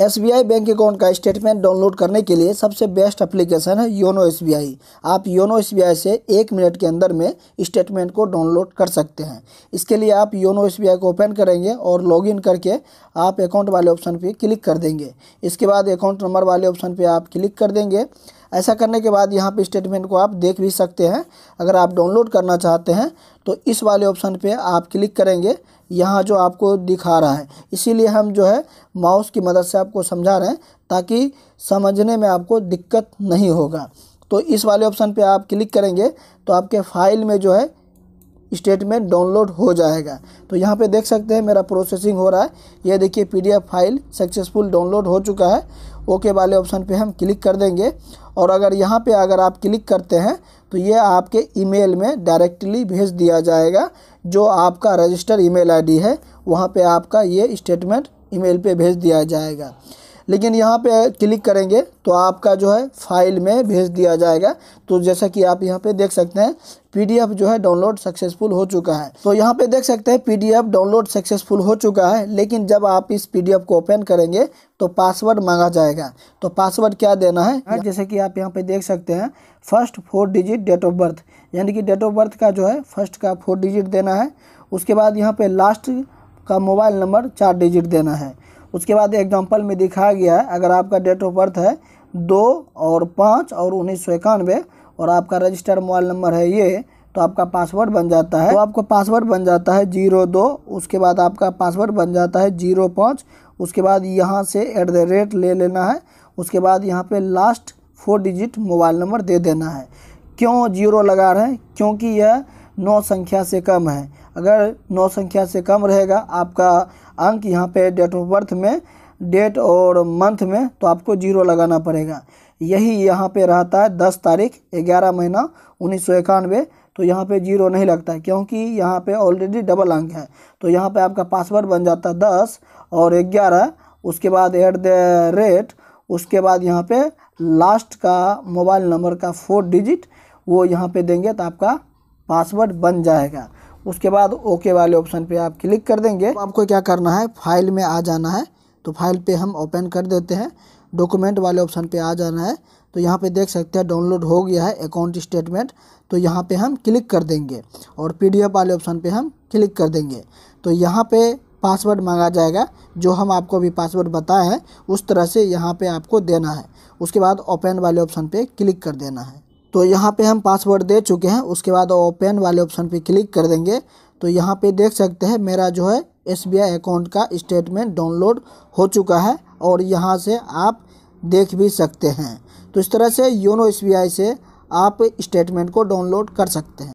S bank account का statement download करने के लिए सबसे बेस्ट एप्लीकेशन है योनो एस आप योनो एस से एक मिनट के अंदर में स्टेटमेंट को डाउनलोड कर सकते हैं इसके लिए आप योनो एस को ओपन करेंगे और लॉगिन करके आप अकाउंट वाले ऑप्शन पर क्लिक कर देंगे इसके बाद अकाउंट नंबर वाले ऑप्शन पर आप क्लिक कर देंगे ऐसा करने के बाद यहाँ पे स्टेटमेंट को आप देख भी सकते हैं अगर आप डाउनलोड करना चाहते हैं तो इस वाले ऑप्शन पे आप क्लिक करेंगे यहाँ जो आपको दिखा रहा है इसीलिए हम जो है माउस की मदद से आपको समझा रहे हैं ताकि समझने में आपको दिक्कत नहीं होगा तो इस वाले ऑप्शन पर आप क्लिक करेंगे तो आपके फाइल में जो है स्टेटमेंट डाउनलोड हो जाएगा तो यहाँ पे देख सकते हैं मेरा प्रोसेसिंग हो रहा है ये देखिए पीडीएफ फाइल सक्सेसफुल डाउनलोड हो चुका है ओके वाले ऑप्शन पे हम क्लिक कर देंगे और अगर यहाँ पे अगर आप क्लिक करते हैं तो ये आपके ईमेल में डायरेक्टली भेज दिया जाएगा जो आपका रजिस्टर ईमेल आईडी है वहाँ पे आपका ये स्टेटमेंट ईमेल पे भेज दिया जाएगा लेकिन यहाँ पे क्लिक करेंगे तो आपका जो है फाइल में भेज दिया जाएगा तो जैसा कि आप यहाँ पे देख सकते हैं पीडीएफ जो है डाउनलोड सक्सेसफुल हो चुका है तो यहाँ पे देख सकते हैं पीडीएफ डाउनलोड सक्सेसफुल हो चुका है लेकिन जब आप इस पीडीएफ को ओपन करेंगे तो पासवर्ड मांगा जाएगा तो पासवर्ड क्या देना है हाँ, जैसे कि आप यहाँ पे देख सकते हैं first four digit date of birth यानी कि डेट ऑफ बर्थ का जो है फर्स्ट का फोर डिजिट देना है उसके बाद यहाँ पर लास्ट का मोबाइल नंबर चार डिजिट देना है उसके बाद एग्जाम्पल में दिखाया गया है अगर आपका डेट ऑफ बर्थ है दो और पाँच और उन्नीस सौ इक्यानवे और आपका रजिस्टर्ड मोबाइल नंबर है ये तो आपका पासवर्ड बन जाता है तो आपका पासवर्ड बन जाता है जीरो दो उसके बाद आपका पासवर्ड बन जाता है जीरो पाँच उसके बाद यहाँ से एट द रेट ले लेना है उसके बाद यहाँ पे last four digit mobile number दे देना है क्यों जीरो लगा रहे हैं क्योंकि यह नौ संख्या से कम है अगर नौ संख्या से कम रहेगा आपका अंक यहाँ पे डेट ऑफ बर्थ में डेट और मंथ में तो आपको जीरो लगाना पड़ेगा यही यहाँ पे रहता है दस तारीख ग्यारह महीना उन्नीस सौ इक्यानवे तो यहाँ पे जीरो नहीं लगता है क्योंकि यहाँ पे ऑलरेडी डबल अंक है तो यहाँ पे आपका पासवर्ड बन जाता है दस और ग्यारह उसके बाद एट द रेट उसके बाद यहाँ पे लास्ट का मोबाइल नंबर का फोर डिजिट वो यहाँ पे देंगे तो आपका पासवर्ड बन जाएगा उसके बाद ओके वाले ऑप्शन पे आप क्लिक कर देंगे तो आपको क्या करना है फाइल में आ जाना है तो फाइल पे हम ओपन कर देते हैं डॉक्यूमेंट वाले ऑप्शन पे आ जाना है तो यहाँ पे देख सकते हैं डाउनलोड हो गया है अकाउंट स्टेटमेंट तो यहाँ पे हम क्लिक कर देंगे और पीडीएफ वाले ऑप्शन पे हम क्लिक कर देंगे तो यहाँ पे पासवर्ड मांगा जाएगा जो हम आपको अभी पासवर्ड बताए हैं उस तरह से यहाँ पर आपको देना है उसके बाद ओपन वाले ऑप्शन पर क्लिक कर देना है तो यहाँ पे हम पासवर्ड दे चुके हैं उसके बाद ओपन वाले ऑप्शन पे क्लिक कर देंगे तो यहाँ पे देख सकते हैं मेरा जो है एस अकाउंट का स्टेटमेंट डाउनलोड हो चुका है और यहाँ से आप देख भी सकते हैं तो इस तरह से योनो एस से आप स्टेटमेंट को डाउनलोड कर सकते हैं